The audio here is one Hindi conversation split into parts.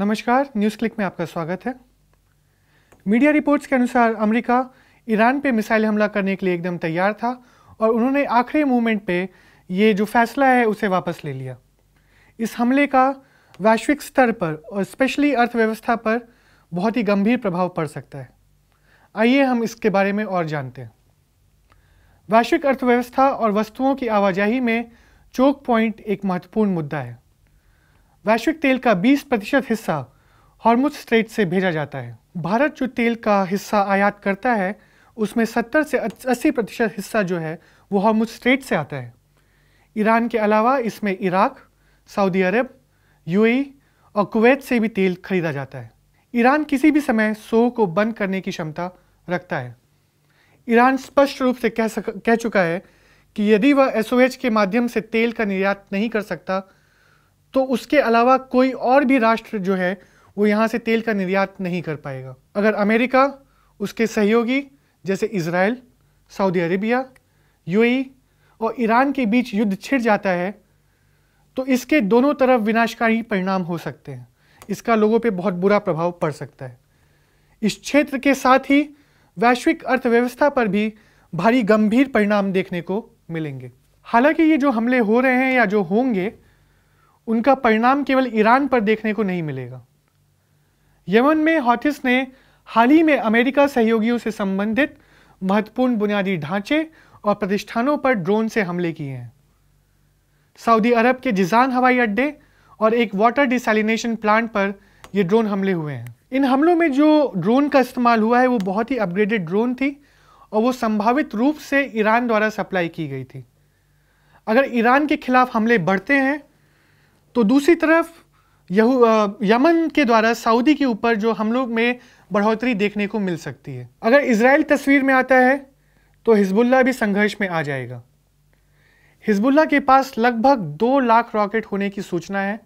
नमस्कार न्यूज़ क्लिक में आपका स्वागत है मीडिया रिपोर्ट्स के अनुसार अमेरिका ईरान पे मिसाइल हमला करने के लिए एकदम तैयार था और उन्होंने आखिरी मूवमेंट पे ये जो फैसला है उसे वापस ले लिया इस हमले का वैश्विक स्तर पर और स्पेशली अर्थव्यवस्था पर बहुत ही गंभीर प्रभाव पड़ सकता है आइए हम इसके बारे में और जानते हैं वैश्विक अर्थव्यवस्था और वस्तुओं की आवाजाही में चोक पॉइंट एक महत्वपूर्ण मुद्दा है वैश्विक तेल का 20 प्रतिशत हिस्सा हॉर्मुज स्ट्रेट से भेजा जाता है भारत जो तेल का हिस्सा आयात करता है उसमें 70 से 80 प्रतिशत हिस्सा जो है वो हॉर्मुज स्ट्रेट से आता है ईरान के अलावा इसमें इराक सऊदी अरब यूएई और कुवैत से भी तेल खरीदा जाता है ईरान किसी भी समय सो को बंद करने की क्षमता रखता है ईरान स्पष्ट रूप से कह सक कह चुका है कि यदि वह एस के माध्यम से तेल का निर्यात नहीं कर सकता तो उसके अलावा कोई और भी राष्ट्र जो है वो यहाँ से तेल का निर्यात नहीं कर पाएगा अगर अमेरिका उसके सहयोगी जैसे इसराइल सऊदी अरेबिया यूएई और ईरान के बीच युद्ध छिड़ जाता है तो इसके दोनों तरफ विनाशकारी परिणाम हो सकते हैं इसका लोगों पे बहुत बुरा प्रभाव पड़ सकता है इस क्षेत्र के साथ ही वैश्विक अर्थव्यवस्था पर भी भारी गंभीर परिणाम देखने को मिलेंगे हालांकि ये जो हमले हो रहे हैं या जो होंगे उनका परिणाम केवल ईरान पर देखने को नहीं मिलेगा यमन में हॉटिस ने हाल ही में अमेरिका सहयोगियों से संबंधित महत्वपूर्ण बुनियादी ढांचे और प्रतिष्ठानों पर ड्रोन से हमले किए हैं सऊदी अरब के जिजान हवाई अड्डे और एक वाटर डिसलिनेशन प्लांट पर ये ड्रोन हमले हुए हैं इन हमलों में जो ड्रोन का इस्तेमाल हुआ है वो बहुत ही अपग्रेडेड ड्रोन थी और वो संभावित रूप से ईरान द्वारा सप्लाई की गई थी अगर ईरान के खिलाफ हमले बढ़ते हैं तो दूसरी तरफ यहू यमन के द्वारा सऊदी के ऊपर जो हम लोग में बढ़ोतरी देखने को मिल सकती है अगर इसराइल तस्वीर में आता है तो हिजबुल्ला भी संघर्ष में आ जाएगा हिजबुल्ला के पास लगभग दो लाख रॉकेट होने की सूचना है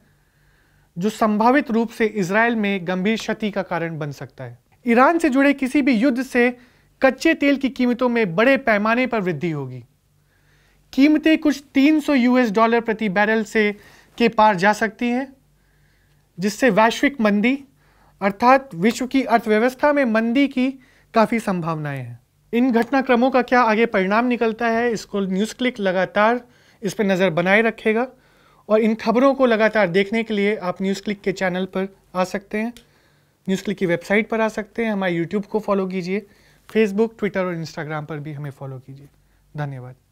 जो संभावित रूप से इसराइल में गंभीर क्षति का कारण बन सकता है ईरान से जुड़े किसी भी युद्ध से कच्चे तेल की कीमतों में बड़े पैमाने पर वृद्धि होगी कीमतें कुछ 300 यूएस डॉलर प्रति बैरल से के पार जा सकती है जिससे वैश्विक मंदी अर्थात विश्व की अर्थव्यवस्था में मंदी की काफ़ी संभावनाएं हैं इन घटनाक्रमों का क्या आगे परिणाम निकलता है इसको न्यूज़ क्लिक लगातार इस पर नज़र बनाए रखेगा और इन खबरों को लगातार देखने के लिए आप न्यूज़ क्लिक के चैनल पर आ सकते हैं न्यूज़ क्लिक की वेबसाइट पर आ सकते हैं हमारे यूट्यूब को फॉलो कीजिए फेसबुक ट्विटर और इंस्टाग्राम पर भी हमें फॉलो कीजिए धन्यवाद